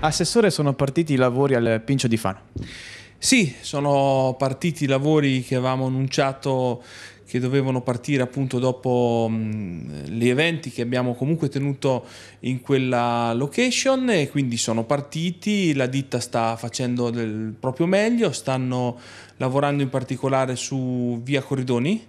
Assessore, sono partiti i lavori al Pincio di Fano. Sì, sono partiti i lavori che avevamo annunciato che dovevano partire appunto dopo mm, gli eventi che abbiamo comunque tenuto in quella location e quindi sono partiti, la ditta sta facendo del proprio meglio, stanno lavorando in particolare su Via Corridoni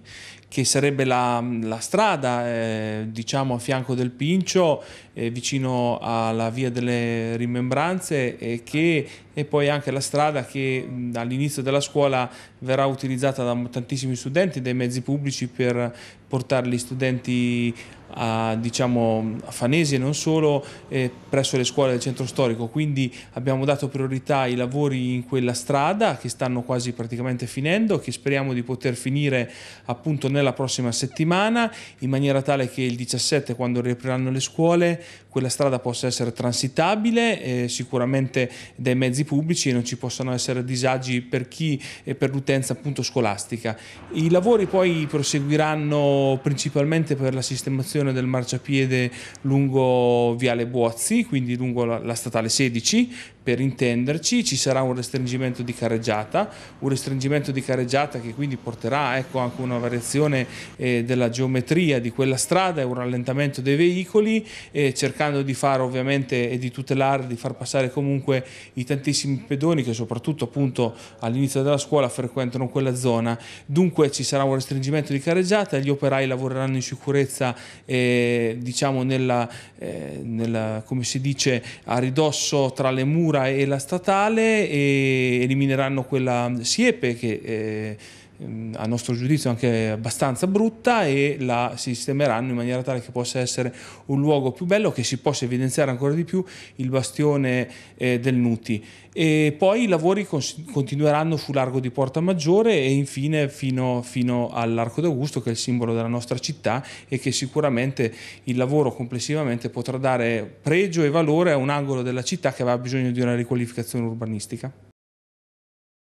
che sarebbe la, la strada eh, diciamo a fianco del Pincio, eh, vicino alla via delle rimembranze e che e poi anche la strada che all'inizio della scuola verrà utilizzata da tantissimi studenti, dai mezzi pubblici per portare gli studenti a, diciamo, a Fanesi e non solo eh, presso le scuole del centro storico, quindi abbiamo dato priorità ai lavori in quella strada che stanno quasi praticamente finendo, che speriamo di poter finire appunto nella prossima settimana in maniera tale che il 17 quando riapriranno le scuole quella strada possa essere transitabile eh, sicuramente dai mezzi pubblici e non ci possano essere disagi per chi e per l'utenza appunto scolastica. I lavori poi proseguiranno principalmente per la sistemazione realizzazione del marciapiede lungo Viale Buozzi, quindi lungo la, la statale 16, per intenderci, ci sarà un restringimento di carreggiata, un restringimento di carreggiata che quindi porterà ecco, anche una variazione eh, della geometria di quella strada e un rallentamento dei veicoli, eh, cercando di fare ovviamente e di tutelare, di far passare comunque i tantissimi pedoni che soprattutto appunto all'inizio della scuola frequentano quella zona. Dunque ci sarà un restringimento di carreggiata, gli operai lavoreranno in sicurezza eh, diciamo nella, eh, nella, come si dice a ridosso tra le mura e la statale e elimineranno quella siepe che eh, Ehm, a nostro giudizio anche abbastanza brutta e la sistemeranno in maniera tale che possa essere un luogo più bello che si possa evidenziare ancora di più il bastione eh, del Nuti e poi i lavori continueranno sul largo di Porta Maggiore e infine fino, fino, all'Arco d'Augusto che è il simbolo della nostra città e che sicuramente il lavoro complessivamente potrà dare pregio e valore a un angolo della città che aveva bisogno di una riqualificazione urbanistica.